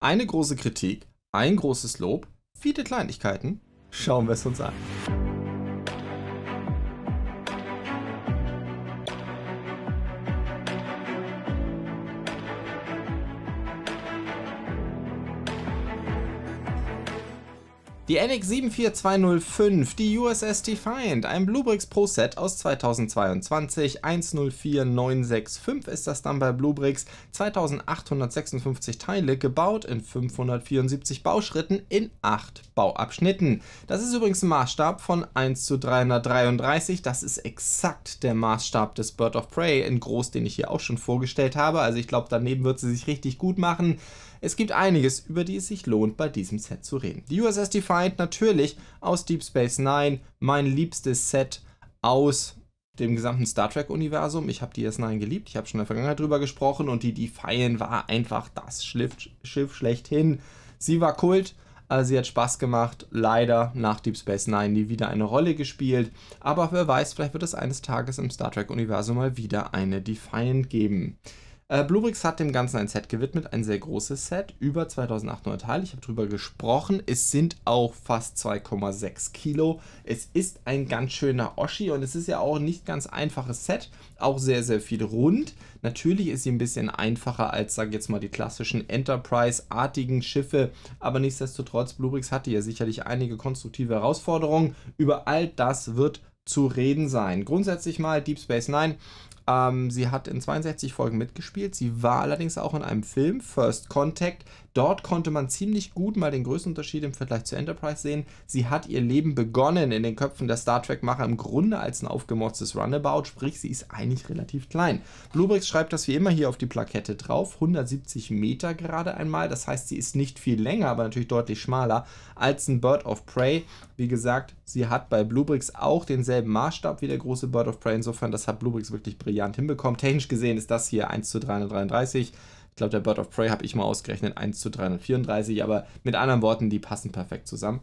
Eine große Kritik, ein großes Lob, viele Kleinigkeiten. Schauen wir es uns an. Die NX74205, die USS Defiant, ein Bluebricks Pro Set aus 2022, 104965 ist das dann bei Bluebricks, 2856 Teile, gebaut in 574 Bauschritten in 8 Bauabschnitten. Das ist übrigens ein Maßstab von 1 zu 333, das ist exakt der Maßstab des Bird of Prey in groß, den ich hier auch schon vorgestellt habe, also ich glaube daneben wird sie sich richtig gut machen. Es gibt einiges, über die es sich lohnt, bei diesem Set zu reden. Die USS Defiant natürlich aus Deep Space Nine, mein liebstes Set aus dem gesamten Star Trek-Universum. Ich habe die s 9 geliebt, ich habe schon in der Vergangenheit drüber gesprochen und die Defiant war einfach das Schiff, Schiff schlechthin. Sie war Kult, äh, sie hat Spaß gemacht, leider nach Deep Space Nine nie wieder eine Rolle gespielt, aber wer weiß, vielleicht wird es eines Tages im Star Trek-Universum mal wieder eine Defiant geben. Äh, Bluebricks hat dem Ganzen ein Set gewidmet, ein sehr großes Set, über 2800 Teile. Ich habe drüber gesprochen. Es sind auch fast 2,6 Kilo. Es ist ein ganz schöner Oschi und es ist ja auch ein nicht ganz einfaches Set. Auch sehr, sehr viel rund. Natürlich ist sie ein bisschen einfacher als, sage ich jetzt mal, die klassischen Enterprise-artigen Schiffe. Aber nichtsdestotrotz, Bluebricks hatte ja sicherlich einige konstruktive Herausforderungen. Über all das wird zu reden sein. Grundsätzlich mal Deep Space Nine ähm, sie hat in 62 Folgen mitgespielt. Sie war allerdings auch in einem Film, First Contact, Dort konnte man ziemlich gut mal den Größenunterschied im Vergleich zu Enterprise sehen. Sie hat ihr Leben begonnen in den Köpfen der Star Trek-Macher im Grunde als ein aufgemotztes Runabout, sprich sie ist eigentlich relativ klein. Bluebricks schreibt das wie immer hier auf die Plakette drauf, 170 Meter gerade einmal, das heißt sie ist nicht viel länger, aber natürlich deutlich schmaler als ein Bird of Prey. Wie gesagt, sie hat bei Bluebricks auch denselben Maßstab wie der große Bird of Prey, insofern das hat Bluebricks wirklich brillant hinbekommen. Technisch gesehen ist das hier 1 zu 333. Ich glaube, der Bird of Prey habe ich mal ausgerechnet 1 zu 334, aber mit anderen Worten, die passen perfekt zusammen.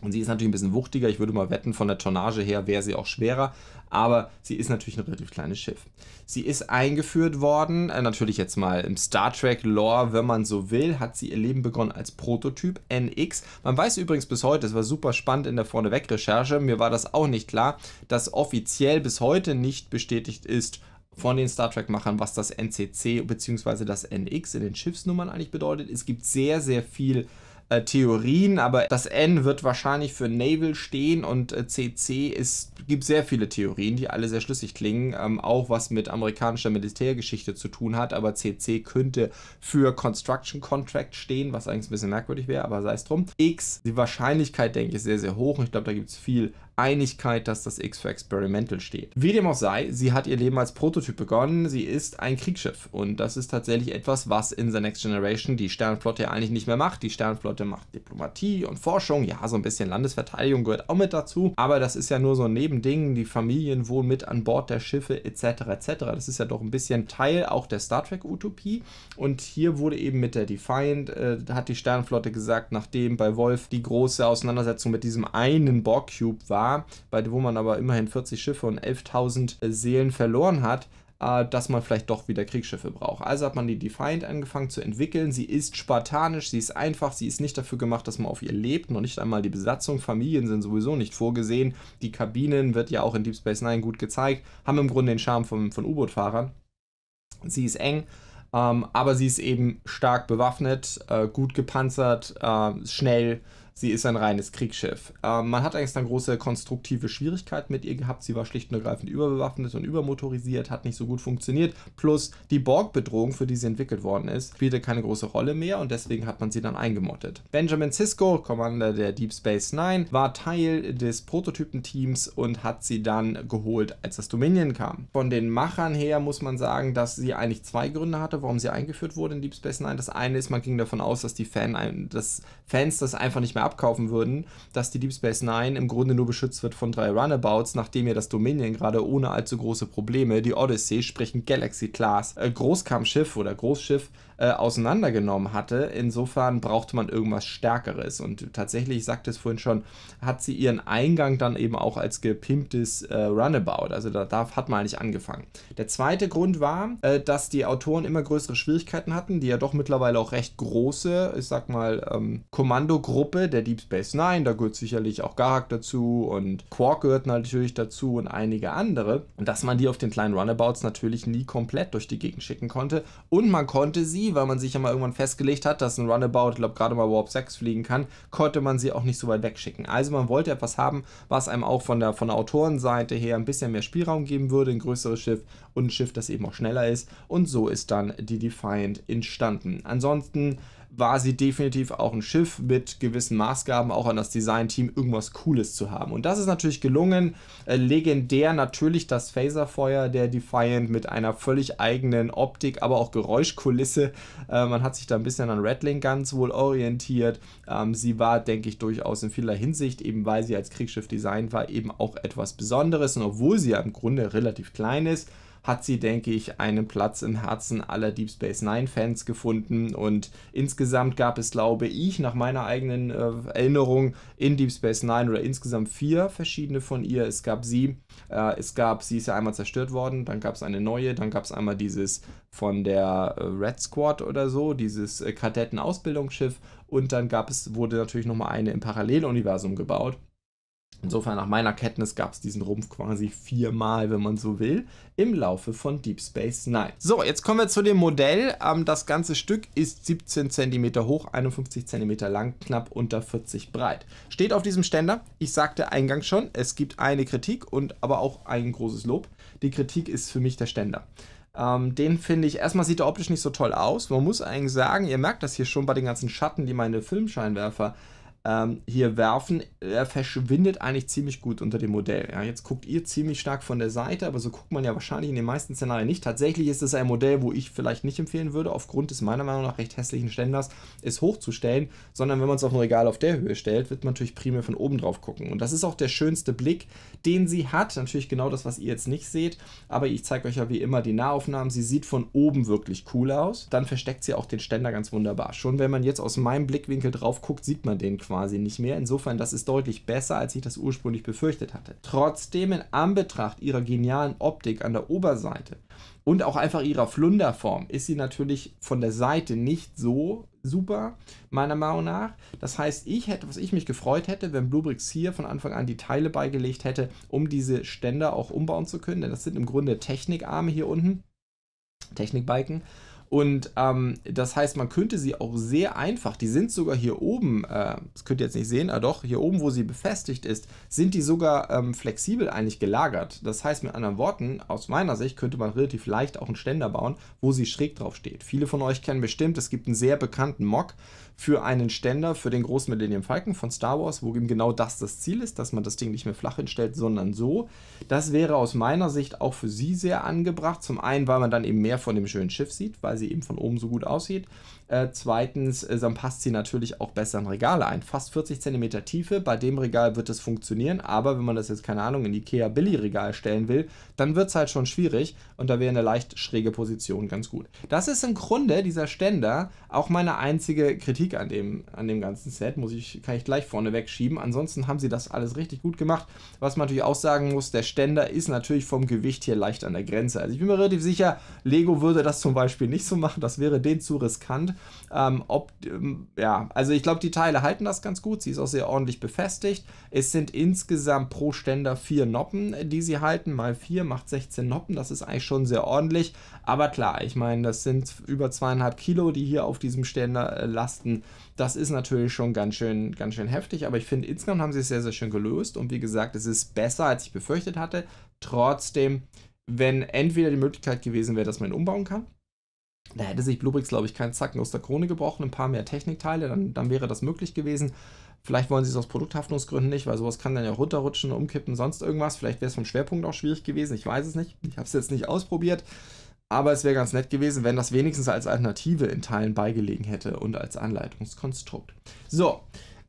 Und sie ist natürlich ein bisschen wuchtiger. Ich würde mal wetten, von der Tonnage her wäre sie auch schwerer. Aber sie ist natürlich ein relativ kleines Schiff. Sie ist eingeführt worden, äh, natürlich jetzt mal im Star Trek-Lore, wenn man so will, hat sie ihr Leben begonnen als Prototyp NX. Man weiß übrigens bis heute, es war super spannend in der Vorneweg-Recherche, mir war das auch nicht klar, dass offiziell bis heute nicht bestätigt ist, von den Star Trek-Machern, was das NCC bzw. das NX in den Schiffsnummern eigentlich bedeutet. Es gibt sehr, sehr viel äh, Theorien, aber das N wird wahrscheinlich für Naval stehen und CC äh, ist, gibt sehr viele Theorien, die alle sehr schlüssig klingen, ähm, auch was mit amerikanischer Militärgeschichte zu tun hat, aber CC könnte für Construction Contract stehen, was eigentlich ein bisschen merkwürdig wäre, aber sei es drum. X, die Wahrscheinlichkeit, denke ich, ist sehr, sehr hoch und ich glaube, da gibt es viel Einigkeit, dass das X für Experimental steht. Wie dem auch sei, sie hat ihr Leben als Prototyp begonnen, sie ist ein Kriegsschiff und das ist tatsächlich etwas, was in The Next Generation die Sternflotte ja eigentlich nicht mehr macht. Die Sternflotte macht Diplomatie und Forschung, ja, so ein bisschen Landesverteidigung gehört auch mit dazu, aber das ist ja nur so ein Nebending, die Familien wohnen mit an Bord der Schiffe etc. etc. Das ist ja doch ein bisschen Teil auch der Star Trek-Utopie und hier wurde eben mit der Defiant, äh, hat die Sternflotte gesagt, nachdem bei Wolf die große Auseinandersetzung mit diesem einen Borg-Cube war, war, bei, wo man aber immerhin 40 Schiffe und 11.000 äh, Seelen verloren hat, äh, dass man vielleicht doch wieder Kriegsschiffe braucht. Also hat man die Defiant angefangen zu entwickeln. Sie ist spartanisch, sie ist einfach, sie ist nicht dafür gemacht, dass man auf ihr lebt, noch nicht einmal die Besatzung. Familien sind sowieso nicht vorgesehen. Die Kabinen wird ja auch in Deep Space Nine gut gezeigt, haben im Grunde den Charme von, von U-Boot-Fahrern. Sie ist eng. Ähm, aber sie ist eben stark bewaffnet, äh, gut gepanzert, äh, schnell, Sie ist ein reines Kriegsschiff. Ähm, man hat eigentlich dann große konstruktive Schwierigkeiten mit ihr gehabt. Sie war schlicht und ergreifend überbewaffnet und übermotorisiert, hat nicht so gut funktioniert. Plus die Borg-Bedrohung, für die sie entwickelt worden ist, spielte keine große Rolle mehr und deswegen hat man sie dann eingemottet. Benjamin Sisko, Commander der Deep Space Nine, war Teil des Prototypenteams und hat sie dann geholt, als das Dominion kam. Von den Machern her muss man sagen, dass sie eigentlich zwei Gründe hatte, warum sie eingeführt wurde in Deep Space Nine. Das eine ist, man ging davon aus, dass die Fan, dass Fans das einfach nicht mehr mehr abkaufen würden, dass die Deep Space Nine im Grunde nur beschützt wird von drei Runabouts, nachdem ja das Dominion gerade ohne allzu große Probleme die Odyssey, sprich ein Galaxy-Class äh, Großkampfschiff oder Großschiff äh, auseinandergenommen hatte. Insofern brauchte man irgendwas Stärkeres. Und tatsächlich, ich sagte es vorhin schon, hat sie ihren Eingang dann eben auch als gepimptes äh, Runabout. Also da, da, hat man eigentlich angefangen. Der zweite Grund war, äh, dass die Autoren immer größere Schwierigkeiten hatten, die ja doch mittlerweile auch recht große, ich sag mal, ähm, Kommandogruppe, der Deep Space Nine, da gehört sicherlich auch Garak dazu und Quark gehört natürlich dazu und einige andere. Und dass man die auf den kleinen Runabouts natürlich nie komplett durch die Gegend schicken konnte. Und man konnte sie, weil man sich ja mal irgendwann festgelegt hat, dass ein Runabout, ich glaube, gerade mal Warp 6 fliegen kann, konnte man sie auch nicht so weit wegschicken. Also man wollte etwas haben, was einem auch von der, von der Autorenseite her ein bisschen mehr Spielraum geben würde, ein größeres Schiff und ein Schiff, das eben auch schneller ist. Und so ist dann die Defiant entstanden. Ansonsten war sie definitiv auch ein Schiff mit gewissen Maßgaben, auch an das Design-Team irgendwas Cooles zu haben. Und das ist natürlich gelungen. Äh, legendär natürlich das Phaserfeuer der Defiant mit einer völlig eigenen Optik, aber auch Geräuschkulisse. Äh, man hat sich da ein bisschen an Rattling ganz wohl orientiert. Ähm, sie war, denke ich, durchaus in vieler Hinsicht, eben weil sie als Kriegsschiff designt war, eben auch etwas Besonderes. Und obwohl sie ja im Grunde relativ klein ist, hat sie, denke ich, einen Platz im Herzen aller Deep Space Nine-Fans gefunden. Und insgesamt gab es, glaube ich, nach meiner eigenen äh, Erinnerung in Deep Space Nine oder insgesamt vier verschiedene von ihr. Es gab sie, äh, es gab, sie ist ja einmal zerstört worden, dann gab es eine neue, dann gab es einmal dieses von der äh, Red Squad oder so, dieses äh, Kadettenausbildungsschiff. Und dann gab es, wurde natürlich nochmal eine im Paralleluniversum gebaut. Insofern, nach meiner Kenntnis gab es diesen Rumpf quasi viermal, wenn man so will, im Laufe von Deep Space Nine. So, jetzt kommen wir zu dem Modell. Ähm, das ganze Stück ist 17 cm hoch, 51 cm lang, knapp unter 40 breit. Steht auf diesem Ständer. Ich sagte eingangs schon, es gibt eine Kritik und aber auch ein großes Lob. Die Kritik ist für mich der Ständer. Ähm, den finde ich, erstmal sieht er optisch nicht so toll aus. Man muss eigentlich sagen, ihr merkt das hier schon bei den ganzen Schatten, die meine Filmscheinwerfer ähm, hier werfen, er verschwindet eigentlich ziemlich gut unter dem Modell. Ja, jetzt guckt ihr ziemlich stark von der Seite, aber so guckt man ja wahrscheinlich in den meisten Szenarien nicht. Tatsächlich ist es ein Modell, wo ich vielleicht nicht empfehlen würde, aufgrund des meiner Meinung nach recht hässlichen Ständers, es hochzustellen, sondern wenn man es auf ein Regal auf der Höhe stellt, wird man natürlich primär von oben drauf gucken. Und das ist auch der schönste Blick, den sie hat. Natürlich genau das, was ihr jetzt nicht seht, aber ich zeige euch ja wie immer die Nahaufnahmen. Sie sieht von oben wirklich cool aus. Dann versteckt sie auch den Ständer ganz wunderbar. Schon wenn man jetzt aus meinem Blickwinkel drauf guckt, sieht man den quasi quasi nicht mehr. Insofern, das ist deutlich besser, als ich das ursprünglich befürchtet hatte. Trotzdem, in Anbetracht ihrer genialen Optik an der Oberseite und auch einfach ihrer Flunderform, ist sie natürlich von der Seite nicht so super, meiner Meinung nach. Das heißt, ich hätte, was ich mich gefreut hätte, wenn Bluebricks hier von Anfang an die Teile beigelegt hätte, um diese Ständer auch umbauen zu können, denn das sind im Grunde Technikarme hier unten, Technikbalken. Und ähm, das heißt, man könnte sie auch sehr einfach, die sind sogar hier oben, äh, das könnt ihr jetzt nicht sehen, aber ah doch, hier oben, wo sie befestigt ist, sind die sogar ähm, flexibel eigentlich gelagert. Das heißt, mit anderen Worten, aus meiner Sicht könnte man relativ leicht auch einen Ständer bauen, wo sie schräg drauf steht. Viele von euch kennen bestimmt, es gibt einen sehr bekannten Mock für einen Ständer für den großen Millennium Falcon von Star Wars, wo eben genau das das Ziel ist, dass man das Ding nicht mehr flach hinstellt, sondern so. Das wäre aus meiner Sicht auch für sie sehr angebracht. Zum einen, weil man dann eben mehr von dem schönen Schiff sieht, weil sie eben von oben so gut aussieht. Äh, zweitens, äh, dann passt sie natürlich auch besser in Regale ein. Fast 40 cm Tiefe, bei dem Regal wird es funktionieren, aber wenn man das jetzt, keine Ahnung, in Ikea Billy-Regal stellen will, dann wird es halt schon schwierig und da wäre eine leicht schräge Position ganz gut. Das ist im Grunde, dieser Ständer, auch meine einzige Kritik an dem, an dem ganzen Set, muss ich, kann ich gleich vorne wegschieben. Ansonsten haben sie das alles richtig gut gemacht. Was man natürlich auch sagen muss, der Ständer ist natürlich vom Gewicht hier leicht an der Grenze. Also ich bin mir relativ sicher, Lego würde das zum Beispiel nicht so machen, das wäre den zu riskant. Ähm, ob, ähm, ja, also ich glaube, die Teile halten das ganz gut. Sie ist auch sehr ordentlich befestigt. Es sind insgesamt pro Ständer vier Noppen, die sie halten. Mal vier macht 16 Noppen. Das ist eigentlich schon sehr ordentlich. Aber klar, ich meine, das sind über zweieinhalb Kilo, die hier auf diesem Ständer äh, lasten. Das ist natürlich schon ganz schön, ganz schön heftig. Aber ich finde, insgesamt haben sie es sehr, sehr schön gelöst. Und wie gesagt, es ist besser, als ich befürchtet hatte. Trotzdem, wenn entweder die Möglichkeit gewesen wäre, dass man ihn umbauen kann da hätte sich Bluebricks, glaube ich, keinen Zacken aus der Krone gebrochen, ein paar mehr Technikteile, dann, dann wäre das möglich gewesen. Vielleicht wollen sie es aus Produkthaftungsgründen nicht, weil sowas kann dann ja runterrutschen, umkippen, sonst irgendwas. Vielleicht wäre es vom Schwerpunkt auch schwierig gewesen, ich weiß es nicht. Ich habe es jetzt nicht ausprobiert. Aber es wäre ganz nett gewesen, wenn das wenigstens als Alternative in Teilen beigelegen hätte und als Anleitungskonstrukt. So,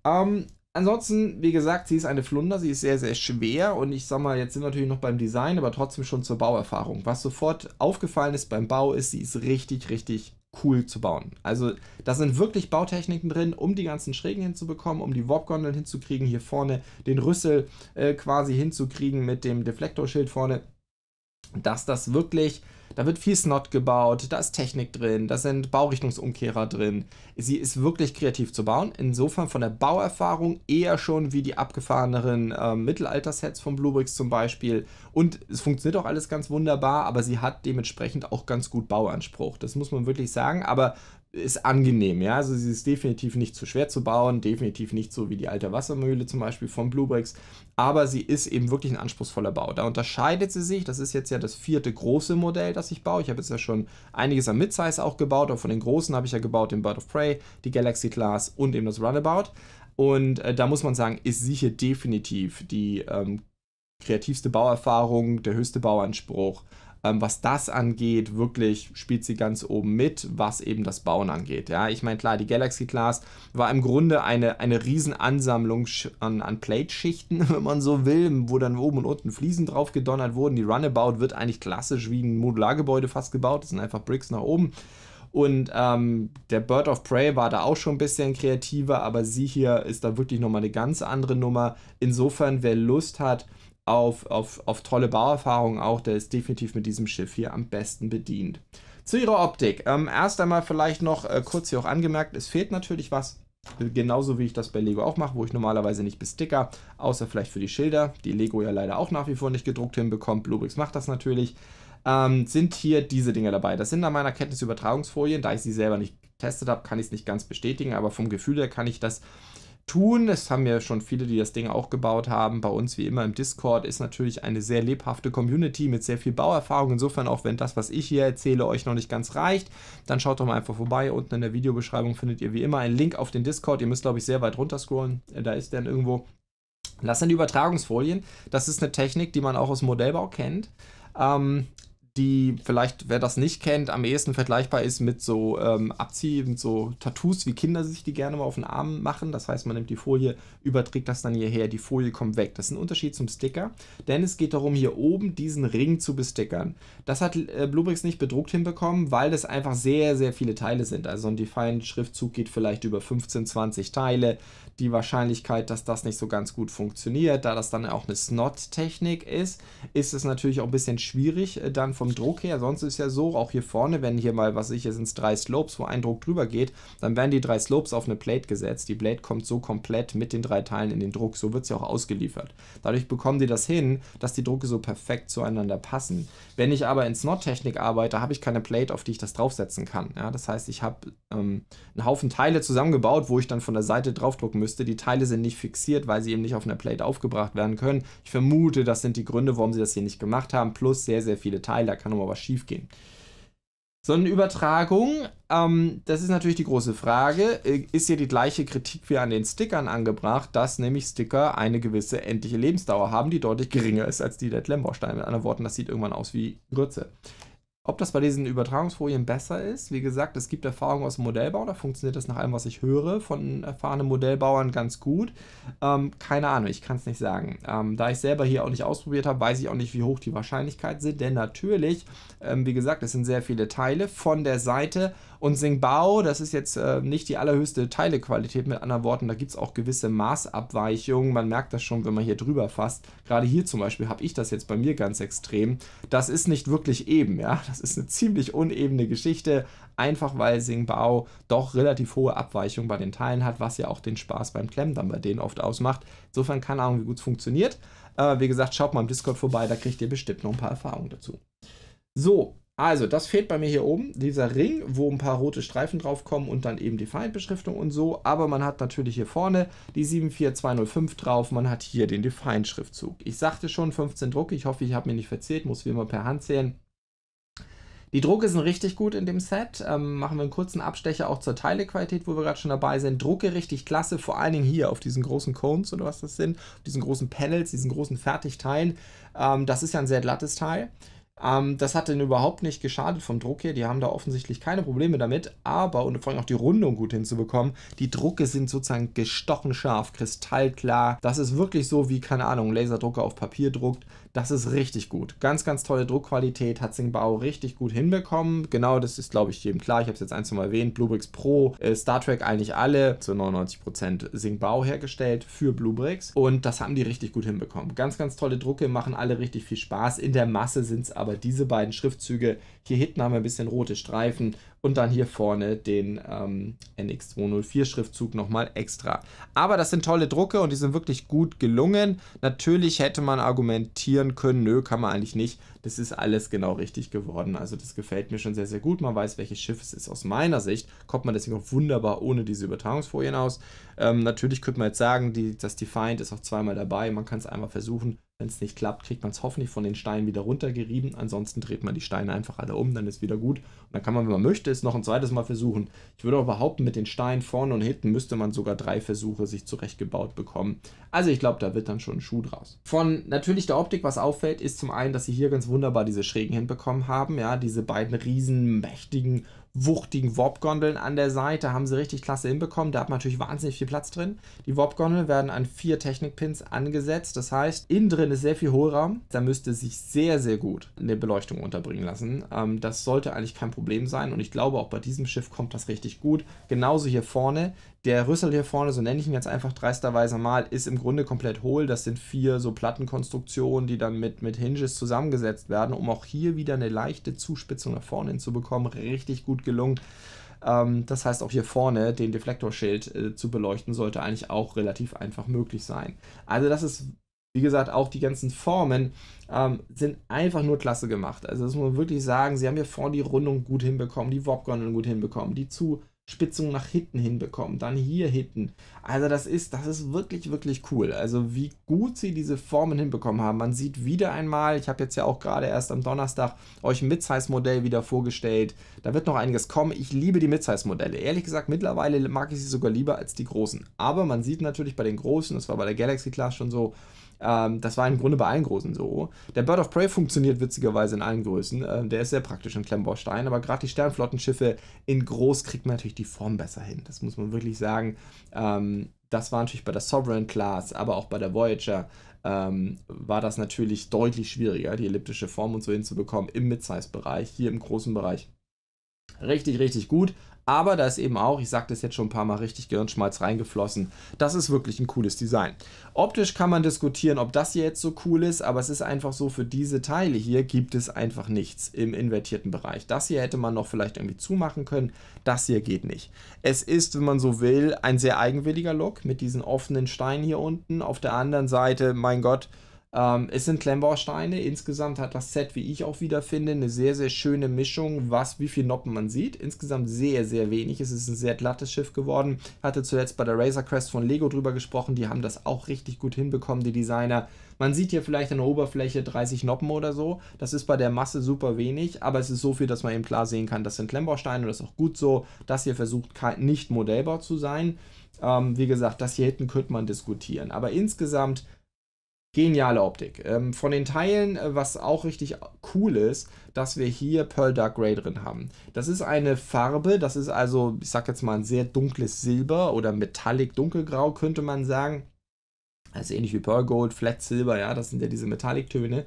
ähm, Ansonsten, wie gesagt, sie ist eine Flunder, sie ist sehr, sehr schwer und ich sag mal, jetzt sind wir natürlich noch beim Design, aber trotzdem schon zur Bauerfahrung. Was sofort aufgefallen ist beim Bau, ist, sie ist richtig, richtig cool zu bauen. Also da sind wirklich Bautechniken drin, um die ganzen Schrägen hinzubekommen, um die Warp-Gondeln hinzukriegen, hier vorne den Rüssel äh, quasi hinzukriegen mit dem Deflektorschild vorne, dass das wirklich da wird viel Snot gebaut, da ist Technik drin, da sind Baurichtungsumkehrer drin. Sie ist wirklich kreativ zu bauen. Insofern von der Bauerfahrung eher schon wie die abgefahreneren äh, Mittelalter-Sets von Bluebricks zum Beispiel. Und es funktioniert auch alles ganz wunderbar, aber sie hat dementsprechend auch ganz gut Bauanspruch. Das muss man wirklich sagen. Aber ist angenehm, ja. Also sie ist definitiv nicht zu schwer zu bauen, definitiv nicht so wie die alte Wassermühle zum Beispiel von Bluebricks, aber sie ist eben wirklich ein anspruchsvoller Bau. Da unterscheidet sie sich, das ist jetzt ja das vierte große Modell, das ich baue. Ich habe jetzt ja schon einiges am Midsize auch gebaut, auch von den großen habe ich ja gebaut, den Bird of Prey, die Galaxy Class und eben das Runabout. Und äh, da muss man sagen, ist sie hier definitiv die ähm, kreativste Bauerfahrung, der höchste Bauanspruch ähm, was das angeht, wirklich spielt sie ganz oben mit, was eben das Bauen angeht. Ja, ich meine, klar, die Galaxy Class war im Grunde eine, eine Riesenansammlung an, an Plate-Schichten, wenn man so will, wo dann oben und unten Fliesen drauf gedonnert wurden. Die Runabout wird eigentlich klassisch wie ein Modulargebäude fast gebaut. Das sind einfach Bricks nach oben. Und ähm, der Bird of Prey war da auch schon ein bisschen kreativer, aber sie hier ist da wirklich nochmal eine ganz andere Nummer. Insofern, wer Lust hat, auf, auf, auf tolle Bauerfahrungen auch, der ist definitiv mit diesem Schiff hier am besten bedient. Zu ihrer Optik. Ähm, erst einmal vielleicht noch äh, kurz hier auch angemerkt, es fehlt natürlich was. Äh, genauso wie ich das bei Lego auch mache, wo ich normalerweise nicht besticker, außer vielleicht für die Schilder, die Lego ja leider auch nach wie vor nicht gedruckt hinbekommt. Bluebricks macht das natürlich. Ähm, sind hier diese Dinge dabei. Das sind an meiner Kenntnis Übertragungsfolien. Da ich sie selber nicht getestet habe, kann ich es nicht ganz bestätigen, aber vom Gefühl her kann ich das tun. Es haben ja schon viele, die das Ding auch gebaut haben. Bei uns, wie immer im Discord, ist natürlich eine sehr lebhafte Community mit sehr viel Bauerfahrung. Insofern, auch wenn das, was ich hier erzähle, euch noch nicht ganz reicht, dann schaut doch mal einfach vorbei. Unten in der Videobeschreibung findet ihr wie immer einen Link auf den Discord. Ihr müsst, glaube ich, sehr weit runterscrollen. Äh, da ist dann irgendwo. Das sind die Übertragungsfolien. Das ist eine Technik, die man auch aus Modellbau kennt. Ähm, die vielleicht, wer das nicht kennt, am ehesten vergleichbar ist mit so ähm, Abzieh, mit so Tattoos, wie Kinder sich die gerne mal auf den Arm machen. Das heißt, man nimmt die Folie, überträgt das dann hierher, die Folie kommt weg. Das ist ein Unterschied zum Sticker, denn es geht darum, hier oben diesen Ring zu bestickern. Das hat äh, Bluebricks nicht bedruckt hinbekommen, weil das einfach sehr, sehr viele Teile sind. Also ein Defiant-Schriftzug geht vielleicht über 15, 20 Teile die Wahrscheinlichkeit, dass das nicht so ganz gut funktioniert, da das dann auch eine Snot-Technik ist, ist es natürlich auch ein bisschen schwierig äh, dann vom Druck her. Sonst ist ja so, auch hier vorne, wenn hier mal, was ich, hier sind es drei Slopes, wo ein Druck drüber geht, dann werden die drei Slopes auf eine Plate gesetzt. Die Plate kommt so komplett mit den drei Teilen in den Druck. So wird sie ja auch ausgeliefert. Dadurch bekommen die das hin, dass die Drucke so perfekt zueinander passen. Wenn ich aber in Snot-Technik arbeite, habe ich keine Plate, auf die ich das draufsetzen kann. Ja, das heißt, ich habe ähm, einen Haufen Teile zusammengebaut, wo ich dann von der Seite draufdrucken müsste. Die Teile sind nicht fixiert, weil sie eben nicht auf einer Plate aufgebracht werden können. Ich vermute, das sind die Gründe, warum sie das hier nicht gemacht haben, plus sehr, sehr viele Teile, da kann nochmal was schief gehen. So Sonnenübertragung, ähm, das ist natürlich die große Frage. Äh, ist hier die gleiche Kritik wie an den Stickern angebracht, dass nämlich Sticker eine gewisse endliche Lebensdauer haben, die deutlich geringer ist als die der Klemmbausteine. Mit anderen Worten, das sieht irgendwann aus wie Grütze. Ob das bei diesen Übertragungsfolien besser ist, wie gesagt, es gibt Erfahrungen aus dem Modellbau, da funktioniert das nach allem, was ich höre von erfahrenen Modellbauern ganz gut. Ähm, keine Ahnung, ich kann es nicht sagen. Ähm, da ich selber hier auch nicht ausprobiert habe, weiß ich auch nicht, wie hoch die Wahrscheinlichkeiten sind, denn natürlich, ähm, wie gesagt, es sind sehr viele Teile von der Seite und Singbao, das ist jetzt äh, nicht die allerhöchste Teilequalität, mit anderen Worten, da gibt es auch gewisse Maßabweichungen. Man merkt das schon, wenn man hier drüber fasst. Gerade hier zum Beispiel habe ich das jetzt bei mir ganz extrem. Das ist nicht wirklich eben, ja. Das ist eine ziemlich unebene Geschichte, einfach weil Singbao doch relativ hohe Abweichungen bei den Teilen hat, was ja auch den Spaß beim Klemmen dann bei denen oft ausmacht. Insofern keine Ahnung, wie gut es funktioniert. Äh, wie gesagt, schaut mal im Discord vorbei, da kriegt ihr bestimmt noch ein paar Erfahrungen dazu. So, also, das fehlt bei mir hier oben, dieser Ring, wo ein paar rote Streifen drauf kommen und dann eben die Feind-Beschriftung und so. Aber man hat natürlich hier vorne die 74205 drauf, man hat hier den Define-Schriftzug. Ich sagte schon 15 Drucke, ich hoffe, ich habe mir nicht verzählt, muss wie immer per Hand zählen. Die Drucke sind richtig gut in dem Set. Ähm, machen wir einen kurzen Abstecher auch zur Teilequalität, wo wir gerade schon dabei sind. Drucke richtig klasse, vor allen Dingen hier auf diesen großen Cones oder was das sind, auf diesen großen Panels, diesen großen Fertigteilen. Ähm, das ist ja ein sehr glattes Teil. Ähm, das hat denn überhaupt nicht geschadet vom Druck her. Die haben da offensichtlich keine Probleme damit. Aber, und vor allem auch die Rundung gut hinzubekommen, die Drucke sind sozusagen gestochen scharf, kristallklar. Das ist wirklich so wie, keine Ahnung, Laserdrucker auf Papier druckt. Das ist richtig gut. Ganz, ganz tolle Druckqualität hat Singbao richtig gut hinbekommen. Genau, das ist, glaube ich, jedem klar. Ich habe es jetzt ein, zwei Mal erwähnt. Bluebricks Pro, äh, Star Trek eigentlich alle zu 99% Singbao hergestellt für Bluebricks. Und das haben die richtig gut hinbekommen. Ganz, ganz tolle Drucke, machen alle richtig viel Spaß. In der Masse sind es aber diese beiden Schriftzüge, hier hinten haben wir ein bisschen rote Streifen und dann hier vorne den ähm, NX204 Schriftzug nochmal extra. Aber das sind tolle Drucke und die sind wirklich gut gelungen. Natürlich hätte man argumentieren können, nö, kann man eigentlich nicht. Das ist alles genau richtig geworden. Also das gefällt mir schon sehr, sehr gut. Man weiß, welches Schiff es ist. Aus meiner Sicht kommt man deswegen auch wunderbar ohne diese Übertragungsfolien aus. Ähm, natürlich könnte man jetzt sagen, die, das Defined ist auch zweimal dabei. Man kann es einmal versuchen. Wenn es nicht klappt, kriegt man es hoffentlich von den Steinen wieder runtergerieben. Ansonsten dreht man die Steine einfach alle um, dann ist wieder gut. Und dann kann man, wenn man möchte, es noch ein zweites Mal versuchen. Ich würde auch behaupten, mit den Steinen vorne und hinten müsste man sogar drei Versuche sich zurechtgebaut bekommen. Also ich glaube, da wird dann schon ein Schuh draus. Von natürlich der Optik, was auffällt, ist zum einen, dass sie hier ganz wunderbar diese Schrägen hinbekommen haben. Ja, diese beiden riesen, mächtigen wuchtigen Warp-Gondeln an der Seite haben sie richtig klasse hinbekommen. Da hat man natürlich wahnsinnig viel Platz drin. Die Warp-Gondeln werden an vier Technik-Pins angesetzt. Das heißt, innen drin ist sehr viel Hohlraum. Da müsste sich sehr, sehr gut eine Beleuchtung unterbringen lassen. Ähm, das sollte eigentlich kein Problem sein. Und ich glaube, auch bei diesem Schiff kommt das richtig gut. Genauso hier vorne der Rüssel hier vorne, so nenne ich ihn jetzt einfach dreisterweise mal, ist im Grunde komplett hohl. Das sind vier so Plattenkonstruktionen, die dann mit, mit Hinges zusammengesetzt werden, um auch hier wieder eine leichte Zuspitzung nach vorne hinzubekommen. Richtig gut gelungen. Ähm, das heißt, auch hier vorne den Deflektorschild äh, zu beleuchten, sollte eigentlich auch relativ einfach möglich sein. Also das ist wie gesagt, auch die ganzen Formen ähm, sind einfach nur klasse gemacht. Also das muss man wirklich sagen, sie haben hier vorne die Rundung gut hinbekommen, die Wobgondeln gut hinbekommen, die zu Spitzung nach hinten hinbekommen, dann hier hinten. Also das ist, das ist wirklich, wirklich cool. Also wie gut sie diese Formen hinbekommen haben. Man sieht wieder einmal, ich habe jetzt ja auch gerade erst am Donnerstag euch ein Midsize-Modell wieder vorgestellt. Da wird noch einiges kommen. Ich liebe die Midsize-Modelle. Ehrlich gesagt, mittlerweile mag ich sie sogar lieber als die großen. Aber man sieht natürlich bei den großen, das war bei der Galaxy Class schon so, ähm, das war im Grunde bei allen Großen so. Der Bird of Prey funktioniert witzigerweise in allen Größen. Ähm, der ist sehr praktisch in Klemmbaustein, aber gerade die Sternflottenschiffe in groß kriegt man natürlich die Form besser hin. Das muss man wirklich sagen. Ähm, das war natürlich bei der Sovereign Class, aber auch bei der Voyager ähm, war das natürlich deutlich schwieriger, die elliptische Form und so hinzubekommen im Midsize-Bereich, hier im großen Bereich. Richtig, richtig gut. Aber da ist eben auch, ich sagte es jetzt schon ein paar Mal richtig, Gehirnschmalz reingeflossen. Das ist wirklich ein cooles Design. Optisch kann man diskutieren, ob das hier jetzt so cool ist, aber es ist einfach so, für diese Teile hier gibt es einfach nichts im invertierten Bereich. Das hier hätte man noch vielleicht irgendwie zumachen können, das hier geht nicht. Es ist, wenn man so will, ein sehr eigenwilliger Look mit diesen offenen Steinen hier unten. Auf der anderen Seite, mein Gott, ähm, es sind Klemmbausteine. Insgesamt hat das Set, wie ich auch wieder finde, eine sehr, sehr schöne Mischung, was, wie viele Noppen man sieht. Insgesamt sehr, sehr wenig. Es ist ein sehr glattes Schiff geworden. Hatte zuletzt bei der Razor Crest von Lego drüber gesprochen. Die haben das auch richtig gut hinbekommen, die Designer. Man sieht hier vielleicht an der Oberfläche 30 Noppen oder so. Das ist bei der Masse super wenig, aber es ist so viel, dass man eben klar sehen kann, das sind Klemmbausteine und das ist auch gut so. Das hier versucht nicht modellbar zu sein. Ähm, wie gesagt, das hier hinten könnte man diskutieren. Aber insgesamt Geniale Optik. Ähm, von den Teilen, äh, was auch richtig cool ist, dass wir hier Pearl Dark Grey drin haben. Das ist eine Farbe, das ist also, ich sag jetzt mal, ein sehr dunkles Silber oder Metallic Dunkelgrau, könnte man sagen. Also ähnlich wie Pearl Gold, Flat Silber, ja, das sind ja diese Metallic-Töne.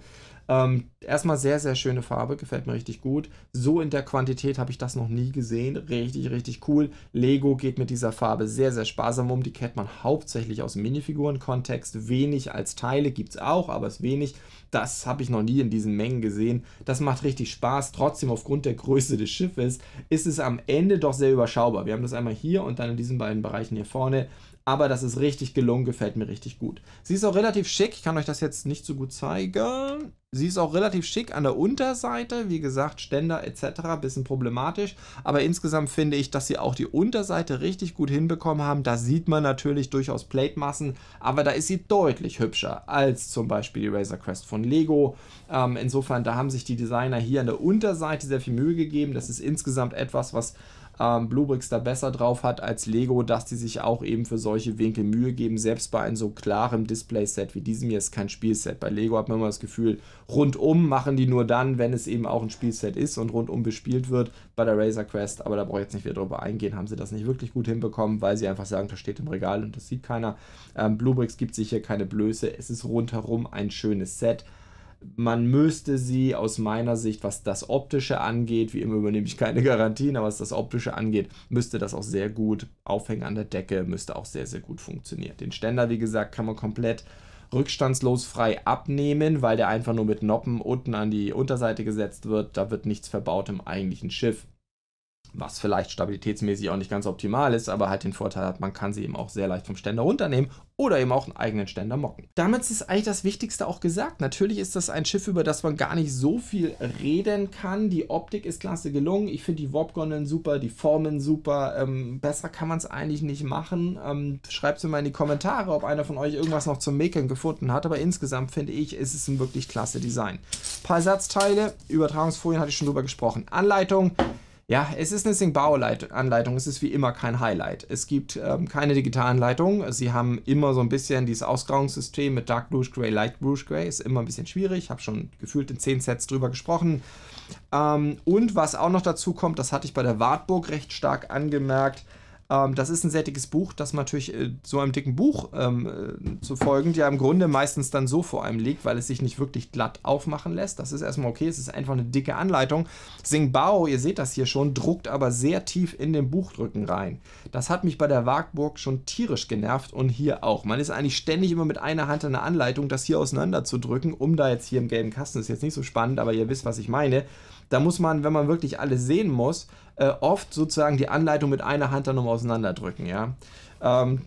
Ähm, erstmal sehr, sehr schöne Farbe, gefällt mir richtig gut. So in der Quantität habe ich das noch nie gesehen. Richtig, richtig cool. Lego geht mit dieser Farbe sehr, sehr sparsam um. Die kennt man hauptsächlich aus Minifiguren-Kontext. Wenig als Teile gibt es auch, aber es wenig. Das habe ich noch nie in diesen Mengen gesehen. Das macht richtig Spaß. Trotzdem, aufgrund der Größe des Schiffes ist es am Ende doch sehr überschaubar. Wir haben das einmal hier und dann in diesen beiden Bereichen hier vorne aber das ist richtig gelungen, gefällt mir richtig gut. Sie ist auch relativ schick, ich kann euch das jetzt nicht so gut zeigen. Sie ist auch relativ schick an der Unterseite, wie gesagt, Ständer etc., bisschen problematisch, aber insgesamt finde ich, dass sie auch die Unterseite richtig gut hinbekommen haben. Da sieht man natürlich durchaus Plate-Massen, aber da ist sie deutlich hübscher als zum Beispiel die Razor Crest von Lego. Ähm, insofern, da haben sich die Designer hier an der Unterseite sehr viel Mühe gegeben. Das ist insgesamt etwas, was ähm, Bluebricks da besser drauf hat als Lego, dass die sich auch eben für solche Winkel Mühe geben, selbst bei einem so klaren Display-Set wie diesem hier ist kein Spielset. Bei Lego hat man immer das Gefühl, rundum machen die nur dann, wenn es eben auch ein Spielset ist und rundum bespielt wird bei der Razer Quest, aber da brauche ich jetzt nicht wieder drüber eingehen, haben sie das nicht wirklich gut hinbekommen, weil sie einfach sagen, das steht im Regal und das sieht keiner. Ähm, Bluebricks gibt sich hier keine Blöße, es ist rundherum ein schönes Set man müsste sie aus meiner Sicht, was das Optische angeht, wie immer übernehme ich keine Garantien, aber was das Optische angeht, müsste das auch sehr gut aufhängen an der Decke, müsste auch sehr, sehr gut funktionieren. Den Ständer, wie gesagt, kann man komplett rückstandslos frei abnehmen, weil der einfach nur mit Noppen unten an die Unterseite gesetzt wird. Da wird nichts verbaut im eigentlichen Schiff was vielleicht stabilitätsmäßig auch nicht ganz optimal ist, aber halt den Vorteil hat, man kann sie eben auch sehr leicht vom Ständer runternehmen oder eben auch einen eigenen Ständer mocken. Damit ist eigentlich das Wichtigste auch gesagt. Natürlich ist das ein Schiff, über das man gar nicht so viel reden kann. Die Optik ist klasse gelungen. Ich finde die Warp-Gondeln super, die Formen super. Ähm, besser kann man es eigentlich nicht machen. Ähm, Schreibt es mir mal in die Kommentare, ob einer von euch irgendwas noch zum Mäkeln gefunden hat. Aber insgesamt finde ich, ist es ein wirklich klasse Design. Ein paar Ersatzteile, Übertragungsfolien hatte ich schon drüber gesprochen. Anleitung, ja, es ist eine bau anleitung es ist wie immer kein Highlight. Es gibt ähm, keine Digitalanleitung, sie haben immer so ein bisschen dieses Ausgrauungssystem mit Dark Blue Gray, Light Blue Gray, ist immer ein bisschen schwierig, ich habe schon gefühlt in 10 Sets drüber gesprochen. Ähm, und was auch noch dazu kommt, das hatte ich bei der Wartburg recht stark angemerkt, ähm, das ist ein sehr dickes Buch, das natürlich äh, so einem dicken Buch ähm, äh, zu folgen, ja im Grunde meistens dann so vor einem liegt, weil es sich nicht wirklich glatt aufmachen lässt. Das ist erstmal okay, es ist einfach eine dicke Anleitung. Sing Bao, ihr seht das hier schon, druckt aber sehr tief in den Buchdrücken rein. Das hat mich bei der Wagburg schon tierisch genervt und hier auch. Man ist eigentlich ständig immer mit einer Hand an der Anleitung, das hier auseinanderzudrücken, um da jetzt hier im gelben Kasten, ist jetzt nicht so spannend, aber ihr wisst, was ich meine da muss man, wenn man wirklich alles sehen muss, äh, oft sozusagen die Anleitung mit einer Hand dann nochmal auseinanderdrücken, ja. Ähm,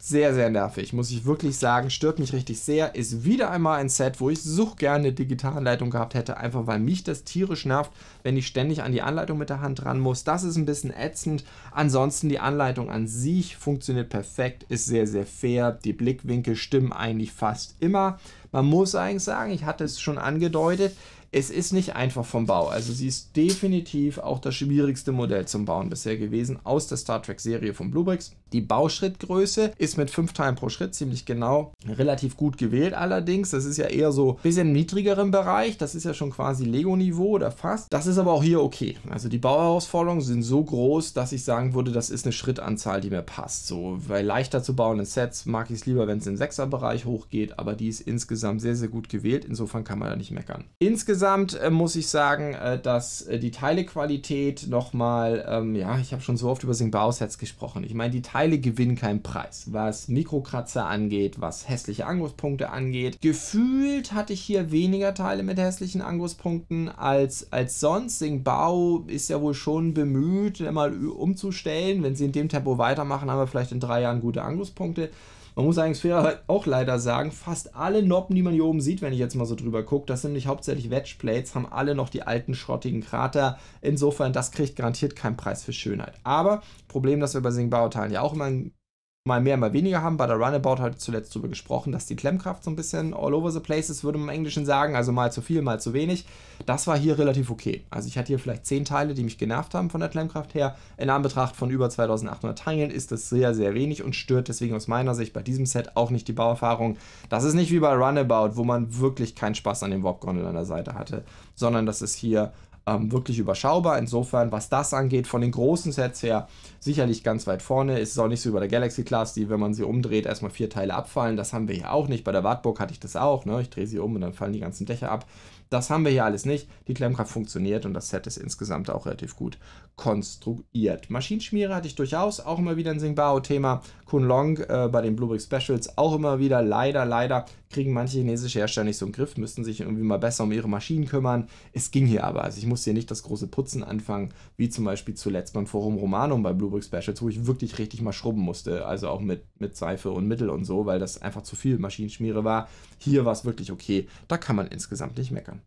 sehr, sehr nervig, muss ich wirklich sagen. Stört mich richtig sehr. Ist wieder einmal ein Set, wo ich so gerne eine Digitalanleitung gehabt hätte, einfach weil mich das tierisch nervt, wenn ich ständig an die Anleitung mit der Hand ran muss. Das ist ein bisschen ätzend. Ansonsten die Anleitung an sich funktioniert perfekt, ist sehr, sehr fair. Die Blickwinkel stimmen eigentlich fast immer. Man muss eigentlich sagen, ich hatte es schon angedeutet, es ist nicht einfach vom Bau. Also sie ist definitiv auch das schwierigste Modell zum Bauen bisher gewesen aus der Star Trek-Serie von Bluebricks. Die Bauschrittgröße ist mit 5 Teilen pro Schritt ziemlich genau relativ gut gewählt allerdings. Das ist ja eher so ein bisschen niedrigeren Bereich. Das ist ja schon quasi Lego-Niveau oder fast. Das ist aber auch hier okay. Also die Bauherausforderungen sind so groß, dass ich sagen würde, das ist eine Schrittanzahl, die mir passt. So, weil leichter zu bauenden Sets mag ich es lieber, wenn es im 6er-Bereich hochgeht, aber die ist insgesamt sehr, sehr gut gewählt. Insofern kann man da nicht meckern. Insgesamt insgesamt äh, muss ich sagen, äh, dass äh, die Teilequalität nochmal, ähm, ja, ich habe schon so oft über Singbausets gesprochen. Ich meine, die Teile gewinnen keinen Preis, was Mikrokratzer angeht, was hässliche Angriffspunkte angeht. Gefühlt hatte ich hier weniger Teile mit hässlichen Angriffspunkten als, als sonst. Singbau ist ja wohl schon bemüht, mal äh, umzustellen. Wenn sie in dem Tempo weitermachen, haben wir vielleicht in drei Jahren gute Angriffspunkte. Man muss eigentlich fair halt auch leider sagen, fast alle Noppen, die man hier oben sieht, wenn ich jetzt mal so drüber gucke, das sind nicht hauptsächlich Wedgeplates, haben alle noch die alten schrottigen Krater. Insofern, das kriegt garantiert keinen Preis für Schönheit. Aber Problem, das wir bei singbaren Teilen ja auch immer mal mehr, mal weniger haben. Bei der Runabout hat zuletzt darüber gesprochen, dass die Klemmkraft so ein bisschen all over the place ist, würde man im Englischen sagen. Also mal zu viel, mal zu wenig. Das war hier relativ okay. Also ich hatte hier vielleicht zehn Teile, die mich genervt haben von der Klemmkraft her. In Anbetracht von über 2800 Teilen ist das sehr, sehr wenig und stört deswegen aus meiner Sicht bei diesem Set auch nicht die Bauerfahrung. Das ist nicht wie bei Runabout, wo man wirklich keinen Spaß an dem Warp-Gondel an der Seite hatte, sondern das ist hier ähm, wirklich überschaubar. Insofern, was das angeht, von den großen Sets her sicherlich ganz weit vorne. Ist es auch nicht so über der Galaxy Class, die, wenn man sie umdreht, erstmal vier Teile abfallen. Das haben wir hier auch nicht. Bei der Wartburg hatte ich das auch. Ne? Ich drehe sie um und dann fallen die ganzen Dächer ab. Das haben wir hier alles nicht. Die Klemmkraft funktioniert und das Set ist insgesamt auch relativ gut konstruiert. Maschinenschmiere hatte ich durchaus auch immer wieder ein Singbao-Thema. Kunlong äh, bei den Bluebrick Specials auch immer wieder. Leider, leider kriegen manche chinesische Hersteller nicht so einen Griff, müssten sich irgendwie mal besser um ihre Maschinen kümmern. Es ging hier aber. Also ich musste hier nicht das große Putzen anfangen, wie zum Beispiel zuletzt beim Forum Romanum bei Bluebrick Specials, wo ich wirklich richtig mal schrubben musste. Also auch mit, mit Seife und Mittel und so, weil das einfach zu viel Maschinenschmiere war. Hier war es wirklich okay. Da kann man insgesamt nicht meckern.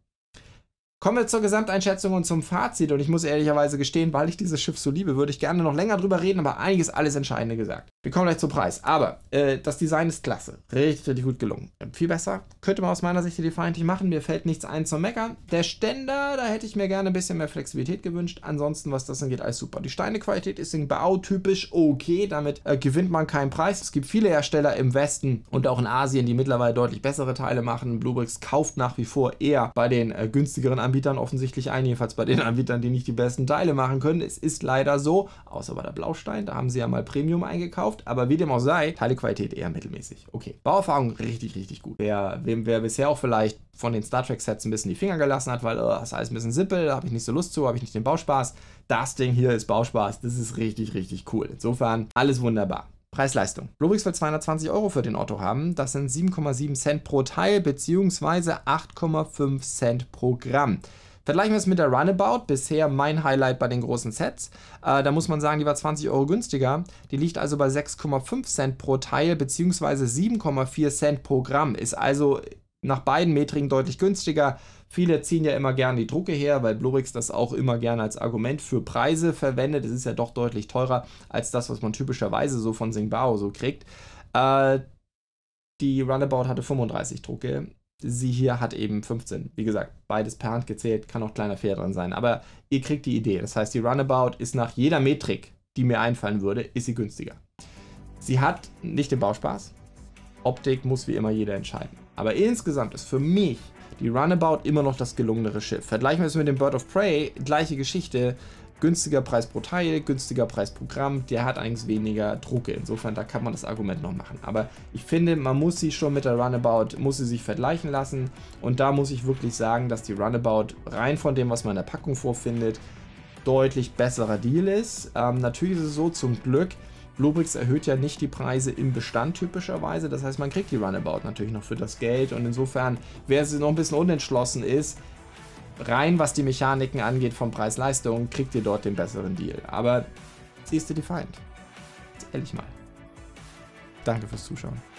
Kommen wir zur Gesamteinschätzung und zum Fazit. Und ich muss ehrlicherweise gestehen, weil ich dieses Schiff so liebe, würde ich gerne noch länger drüber reden, aber einiges alles Entscheidende gesagt. Wir kommen gleich zum Preis. Aber äh, das Design ist klasse. Richtig, richtig gut gelungen. Äh, viel besser könnte man aus meiner Sicht die Defiant machen. Mir fällt nichts ein zum Meckern. Der Ständer, da hätte ich mir gerne ein bisschen mehr Flexibilität gewünscht. Ansonsten, was das angeht, alles super. Die Steinequalität ist in Bau typisch okay. Damit äh, gewinnt man keinen Preis. Es gibt viele Hersteller im Westen und auch in Asien, die mittlerweile deutlich bessere Teile machen. Bluebricks kauft nach wie vor eher bei den äh, günstigeren Anbietern offensichtlich ein, jedenfalls bei den Anbietern, die nicht die besten Teile machen können. Es ist leider so, außer bei der Blaustein, da haben sie ja mal Premium eingekauft, aber wie dem auch sei, Teilequalität eher mittelmäßig. Okay, Bauerfahrung richtig, richtig gut. Wer, wem, wer bisher auch vielleicht von den Star Trek Sets ein bisschen die Finger gelassen hat, weil oh, das ist alles ein bisschen simpel, da habe ich nicht so Lust zu, habe ich nicht den Bauspaß. Das Ding hier ist Bauspaß, das ist richtig, richtig cool. Insofern alles wunderbar. Preis-Leistung. Lobix will 220 Euro für den Otto haben. Das sind 7,7 Cent pro Teil bzw. 8,5 Cent pro Gramm. Vergleichen wir es mit der Runabout, bisher mein Highlight bei den großen Sets. Äh, da muss man sagen, die war 20 Euro günstiger. Die liegt also bei 6,5 Cent pro Teil bzw. 7,4 Cent pro Gramm. Ist also nach beiden Metriken deutlich günstiger. Viele ziehen ja immer gerne die Drucke her, weil Blurix das auch immer gerne als Argument für Preise verwendet. Es ist ja doch deutlich teurer als das, was man typischerweise so von Singbao so kriegt. Äh, die Runabout hatte 35 Drucke. Sie hier hat eben 15. Wie gesagt, beides per Hand gezählt, kann auch kleiner Fehler drin sein. Aber ihr kriegt die Idee. Das heißt, die Runabout ist nach jeder Metrik, die mir einfallen würde, ist sie günstiger. Sie hat nicht den Bauspaß. Optik muss wie immer jeder entscheiden. Aber insgesamt ist für mich die Runabout immer noch das gelungenere Schiff. Vergleichen wir es mit dem Bird of Prey, gleiche Geschichte. Günstiger Preis pro Teil, günstiger Preis pro Gramm, der hat eigentlich weniger Drucke. Insofern, da kann man das Argument noch machen. Aber ich finde, man muss sie schon mit der Runabout, muss sie sich vergleichen lassen. Und da muss ich wirklich sagen, dass die Runabout rein von dem, was man in der Packung vorfindet, deutlich besserer Deal ist. Ähm, natürlich ist es so, zum Glück, Lubrix erhöht ja nicht die Preise im Bestand typischerweise. Das heißt, man kriegt die Runabout natürlich noch für das Geld. Und insofern, wer noch ein bisschen unentschlossen ist, rein was die Mechaniken angeht von Preis-Leistung, kriegt ihr dort den besseren Deal. Aber siehst du die Feind. Ehrlich mal. Danke fürs Zuschauen.